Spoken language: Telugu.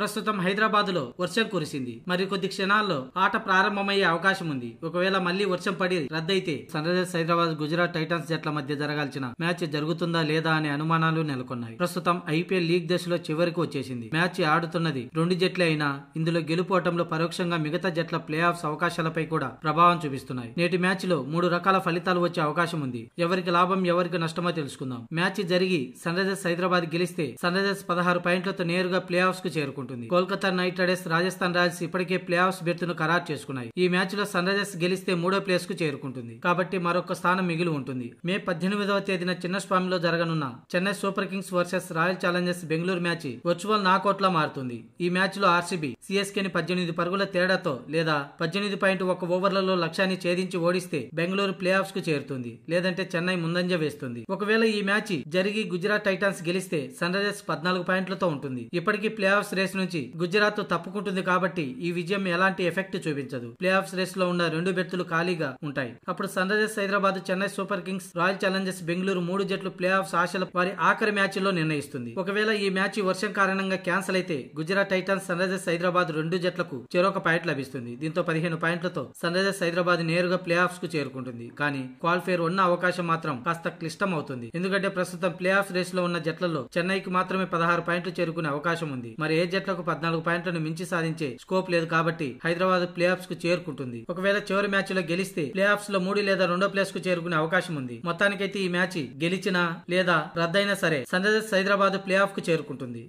ప్రస్తుతం హైదరాబాద్లో వర్షం కురిసింది మరి కొద్ది క్షణాల్లో ఆట ప్రారంభమయ్యే అవకాశం ఉంది ఒకవేళ మళ్లీ వర్షం పడి రద్దయితే Sunrisers Hyderabad Gujarat Titans జట్ల మధ్య జరగాల్సిన మ్యాచ్ జరుగుతుందా లేదా అనే అనుమానాలు నెలకొన్నాయి ప్రస్తుతం ఐపీఎల్ లీగ్ దశలో చివరికి వచ్చేసింది మ్యాచ్ ఆడుతున్నది రెండు జట్లే అయినా ఇందులో గెలుపోవటంలో పరోక్షంగా మిగతా జట్ల ప్లే ఆఫ్స్ అవకాశాలపై కూడా ప్రభావం చూపిస్తున్నాయి నేటి మ్యాచ్ లో మూడు రకాల ఫలితాలు వచ్చే అవకాశం ఉంది ఎవరికి లాభం ఎవరికి నష్టమో తెలుసుకుందాం మ్యాచ్ జరిగి సన్ రైజర్స్ హైదరాబాద్ గెలిస్తే సన్ రైజర్స్ పదహారు పాయింట్లతో నేరుగా ప్లే ఆఫ్స్ కు ఎదుర్కొంటుంది Kolkata Knight Riders Rajasthan Royals ఇప్పటికే ప్లే ఆఫ్స్ బెర్త్ను ఖరారు చేసుకున్నాయి ఈ మ్యాచ్ లో సన్ రైజర్స్ గెలిస్తే మూడో ప్లేస్ కు చేరుకుంటుంది కాబట్టి మరొక స్థానం మిగిలి ఉంటుంది మే పద్దెనిమిదవ తేదీన చిన్నస్వామిలో జరగనున్న Chennai Super Kings versus Royal Challengers Bengaluru match virtual knockout లో మారుతుంది ఈ మ్యాచ్ లో ఆర్సీబీ సిఎస్కే ని పద్దెనిమిది పరుగుల తేడాతో లేదా పద్దెనిమిది పాయింట్ ఒక ఓవర్లలో లక్ష్యాన్ని ఛేదించి ఓడిస్తే బెంగళూరు ప్లే ఆఫ్స్ కు చేరుతుంది లేదంటే చెన్నై ముందంజ వేస్తుంది ఒకవేళ ఈ మ్యాచ్ జరిగి గుజరాత్ టైటాన్స్ గెలిస్తే సన్ రైజర్స్ పద్నాలుగు పాయింట్లతో ఉంటుంది ఇప్పటికీ ప్లే ఆఫ్స్ రేస్ రేస్ నుంచి గుజరాత్ తప్పుకుంటుంది కాబట్టి ఈ విజయం ఎలాంటి ఎఫెక్ట్ చూపించదు ప్లే ఆఫ్ రేస్ లో ఉన్న రెండు బెర్తులు ఖాళీగా ఉంటాయి అప్పుడు Sunrisers Hyderabad Chennai Super Kings Royal Challengers Bengaluru మూడు జట్లు ప్లే ఆఫ్ ఆశల వారి ఆఖరి మ్యాచ్ లో నిర్ణయిస్తుంది ఒకవేళ ఈ మ్యాచ్ వర్షం కారణంగా క్యాన్సిల్ అయితే Gujarat Titans Sunrisers Hyderabad రెండు జట్లకు చెరొక పాయింట్ లభిస్తుంది దీంతో పదిహేను పాయింట్లతో సన్ రైజర్స్ హైదరాబాద్ నేరుగా ప్లే ఆఫ్స్ కు చేరుకుంటుంది కానీ క్వాలిఫైర్ ఉన్న అవకాశం మాత్రం కాస్త క్లిష్టం అవుతుంది ఎందుకంటే ప్రస్తుతం ప్లే ఆఫ్ రేస్ లో ఉన్న జట్లలో చెన్నైకి మాత్రమే పదహారు పాయింట్లు చేరుకునే అవకాశం ఉంది మరి ఏ జట్టు వికెట్లకు పద్నాలుగు పాయింట్లను మించి సాధించే స్కోప్ లేదు కాబట్టి హైదరాబాద్ ప్లే ఆఫ్స్ కు చేరుకుంటుంది ఒకవేళ చివరి మ్యాచ్ లో గెలిస్తే ప్లే ఆఫ్స్ లో మూడు లేదా రెండో ప్లేస్ కు చేరుకునే అవకాశం ఉంది మొత్తానికైతే ఈ మ్యాచ్ గెలిచినా లేదా రద్దయినా సరే Sunrisers Hyderabad playoff కు చేరుకుంటుంది